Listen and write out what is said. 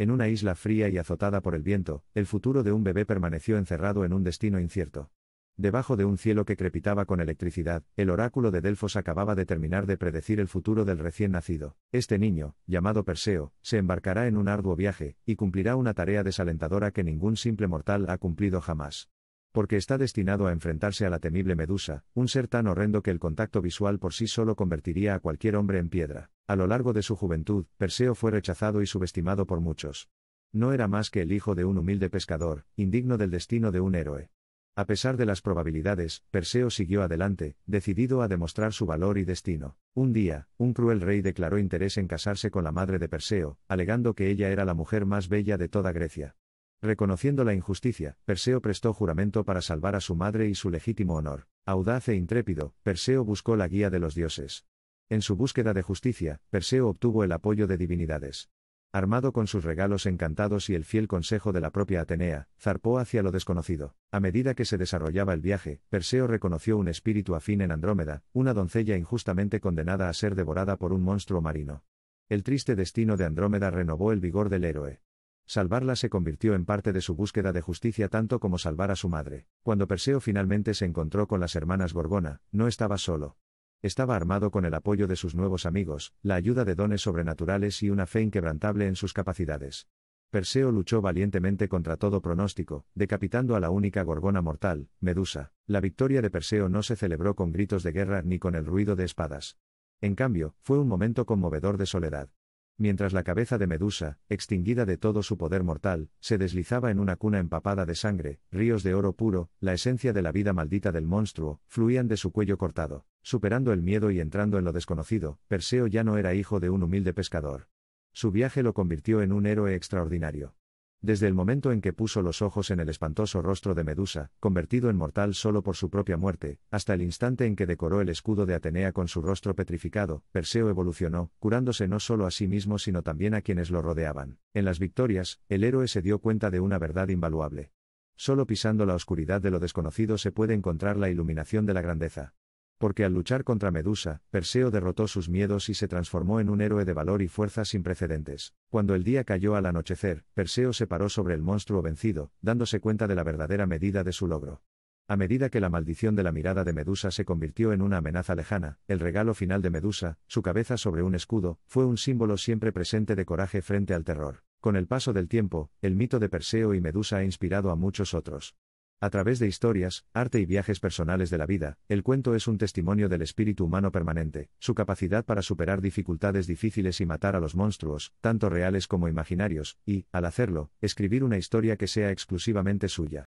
en una isla fría y azotada por el viento, el futuro de un bebé permaneció encerrado en un destino incierto. Debajo de un cielo que crepitaba con electricidad, el oráculo de Delfos acababa de terminar de predecir el futuro del recién nacido. Este niño, llamado Perseo, se embarcará en un arduo viaje, y cumplirá una tarea desalentadora que ningún simple mortal ha cumplido jamás. Porque está destinado a enfrentarse a la temible Medusa, un ser tan horrendo que el contacto visual por sí solo convertiría a cualquier hombre en piedra. A lo largo de su juventud, Perseo fue rechazado y subestimado por muchos. No era más que el hijo de un humilde pescador, indigno del destino de un héroe. A pesar de las probabilidades, Perseo siguió adelante, decidido a demostrar su valor y destino. Un día, un cruel rey declaró interés en casarse con la madre de Perseo, alegando que ella era la mujer más bella de toda Grecia. Reconociendo la injusticia, Perseo prestó juramento para salvar a su madre y su legítimo honor. Audaz e intrépido, Perseo buscó la guía de los dioses. En su búsqueda de justicia, Perseo obtuvo el apoyo de divinidades. Armado con sus regalos encantados y el fiel consejo de la propia Atenea, zarpó hacia lo desconocido. A medida que se desarrollaba el viaje, Perseo reconoció un espíritu afín en Andrómeda, una doncella injustamente condenada a ser devorada por un monstruo marino. El triste destino de Andrómeda renovó el vigor del héroe. Salvarla se convirtió en parte de su búsqueda de justicia tanto como salvar a su madre. Cuando Perseo finalmente se encontró con las hermanas Gorgona, no estaba solo. Estaba armado con el apoyo de sus nuevos amigos, la ayuda de dones sobrenaturales y una fe inquebrantable en sus capacidades. Perseo luchó valientemente contra todo pronóstico, decapitando a la única gorgona mortal, Medusa. La victoria de Perseo no se celebró con gritos de guerra ni con el ruido de espadas. En cambio, fue un momento conmovedor de soledad mientras la cabeza de Medusa, extinguida de todo su poder mortal, se deslizaba en una cuna empapada de sangre, ríos de oro puro, la esencia de la vida maldita del monstruo, fluían de su cuello cortado. Superando el miedo y entrando en lo desconocido, Perseo ya no era hijo de un humilde pescador. Su viaje lo convirtió en un héroe extraordinario. Desde el momento en que puso los ojos en el espantoso rostro de Medusa, convertido en mortal solo por su propia muerte, hasta el instante en que decoró el escudo de Atenea con su rostro petrificado, Perseo evolucionó, curándose no solo a sí mismo sino también a quienes lo rodeaban. En las victorias, el héroe se dio cuenta de una verdad invaluable. Solo pisando la oscuridad de lo desconocido se puede encontrar la iluminación de la grandeza porque al luchar contra Medusa, Perseo derrotó sus miedos y se transformó en un héroe de valor y fuerza sin precedentes. Cuando el día cayó al anochecer, Perseo se paró sobre el monstruo vencido, dándose cuenta de la verdadera medida de su logro. A medida que la maldición de la mirada de Medusa se convirtió en una amenaza lejana, el regalo final de Medusa, su cabeza sobre un escudo, fue un símbolo siempre presente de coraje frente al terror. Con el paso del tiempo, el mito de Perseo y Medusa ha inspirado a muchos otros. A través de historias, arte y viajes personales de la vida, el cuento es un testimonio del espíritu humano permanente, su capacidad para superar dificultades difíciles y matar a los monstruos, tanto reales como imaginarios, y, al hacerlo, escribir una historia que sea exclusivamente suya.